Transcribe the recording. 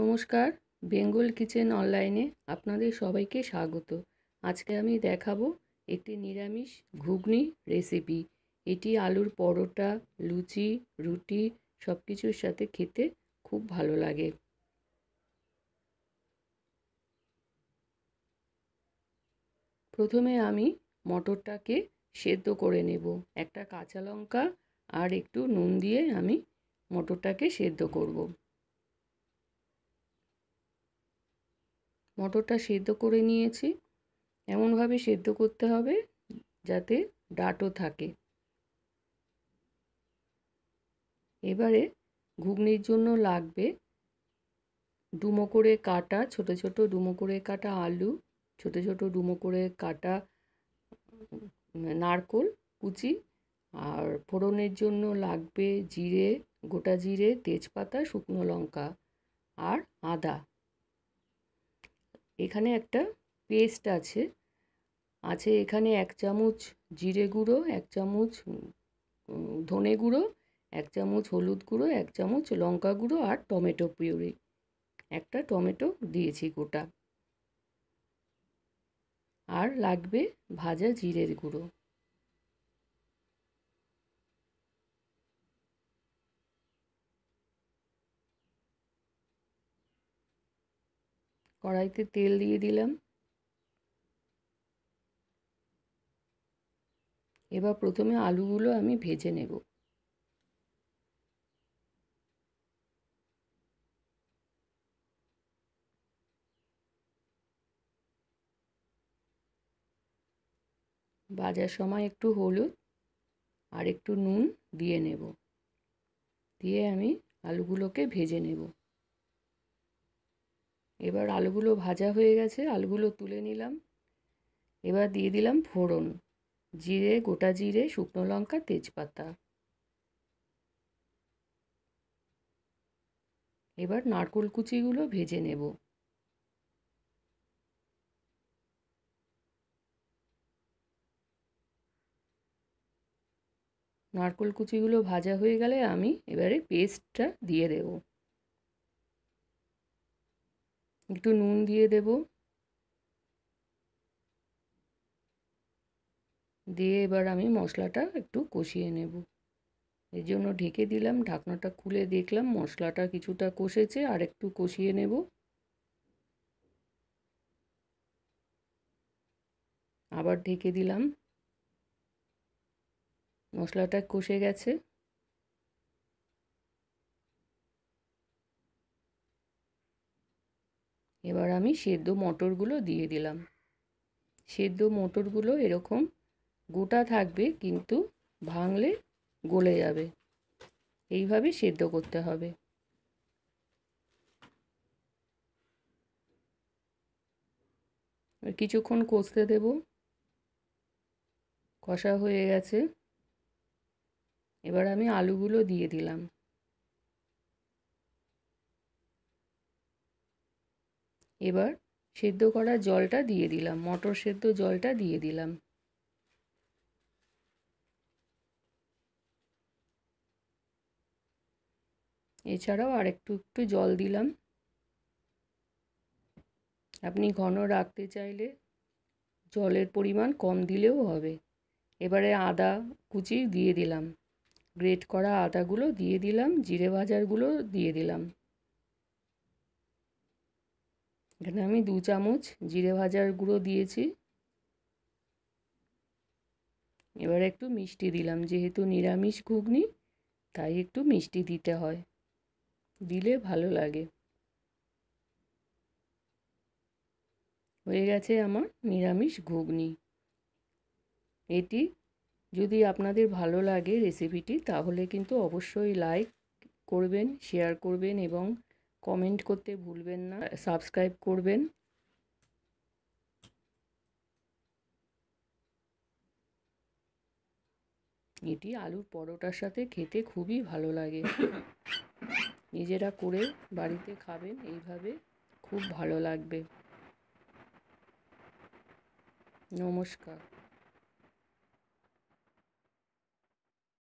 নমস্কার বেঙ্গল কিচেন অনলাইনে আপনাদের সবাইকে স্বাগত আজকে আমি দেখাবো একটি নিরামিষ ঘুগনি রেসিপি এটি আলুর পরোটা লুচি রুটি সব কিছুর সাথে খেতে খুব ভালো লাগে প্রথমে আমি মটরটাকে সেদ্ধ করে নেব একটা কাঁচা লঙ্কা আর একটু নুন দিয়ে আমি মটরটাকে সেদ্ধ করবো মটরটা সেদ্ধ করে নিয়েছি এমনভাবে সেদ্ধ করতে হবে যাতে ডাটো থাকে এবারে ঘুগনির জন্য লাগবে ডুমো করে কাটা ছোট ছোট ডুমো করে কাটা আলু ছোট ছোট ডুমো করে কাটা নারকোল কুচি আর ফোড়নের জন্য লাগবে জিরে গোটা জিরে তেজপাতা শুকনো লঙ্কা আর আদা এখানে একটা পেস্ট আছে আছে এখানে এক চামচ জিরে গুঁড়ো এক চামচ ধনে গুঁড়ো এক চামচ হলুদ গুঁড়ো এক চামচ লঙ্কা গুঁড়ো আর টমেটো পিউরি একটা টমেটো দিয়েছি গোটা আর লাগবে ভাজা জিরের গুঁড়ো কড়াইতে তেল দিয়ে দিলাম এবার প্রথমে আলুগুলো আমি ভেজে নেব ভাজার সময় একটু হলুদ আর একটু নুন দিয়ে নেব দিয়ে আমি আলুগুলোকে ভেজে নেব এবার আলুগুলো ভাজা হয়ে গেছে আলুগুলো তুলে নিলাম এবার দিয়ে দিলাম ফোড়ন জিরে গোটা জিরে শুকনো লঙ্কা তেজপাতা এবার নারকোল কুচিগুলো ভেজে নেব নারকোল কুচিগুলো ভাজা হয়ে গেলে আমি এবারে পেস্টটা দিয়ে দেবো একটু নুন দিয়ে দেব দিয়ে এবার আমি মশলাটা একটু কষিয়ে নেব এর জন্য ঢেকে দিলাম ঢাকনাটা খুলে দেখলাম মশলাটা কিছুটা কষেছে আর একটু কষিয়ে নেব আবার ঢেকে দিলাম মশলাটা কষে গেছে এবার আমি সেদ্ধ মটরগুলো দিয়ে দিলাম সেদ্ধ মটরগুলো এরকম গোটা থাকবে কিন্তু ভাঙলে গলে যাবে এইভাবে সেদ্ধ করতে হবে কিছুক্ষণ কষতে দেব কষা হয়ে গেছে এবার আমি আলুগুলো দিয়ে দিলাম এবার সেদ্ধ করা জলটা দিয়ে দিলাম মটর সেদ্ধ জলটা দিয়ে দিলাম এছাড়াও আর একটু একটু জল দিলাম আপনি ঘন রাখতে চাইলে জলের পরিমাণ কম দিলেও হবে এবারে আদা কুচি দিয়ে দিলাম গ্রেট করা আদাগুলো দিয়ে দিলাম জিরে ভাজারগুলো দিয়ে দিলাম এখানে আমি দু চামচ জিরে ভাজার গুঁড়ো দিয়েছি এবার একটু মিষ্টি দিলাম যেহেতু নিরামিষ ঘুগনি তাই একটু মিষ্টি দিতে হয় দিলে ভালো লাগে হয়ে গেছে আমার নিরামিষ ঘুগনি এটি যদি আপনাদের ভালো লাগে রেসিপিটি তাহলে কিন্তু অবশ্যই লাইক করবেন শেয়ার করবেন এবং কমেন্ট করতে ভুলবেন না সাবস্ক্রাইব করবেন এটি আলুর পরোটার সাথে খেতে খুবই ভালো লাগে নিজেরা করে বাড়িতে খাবেন এইভাবে খুব ভালো লাগবে নমস্কার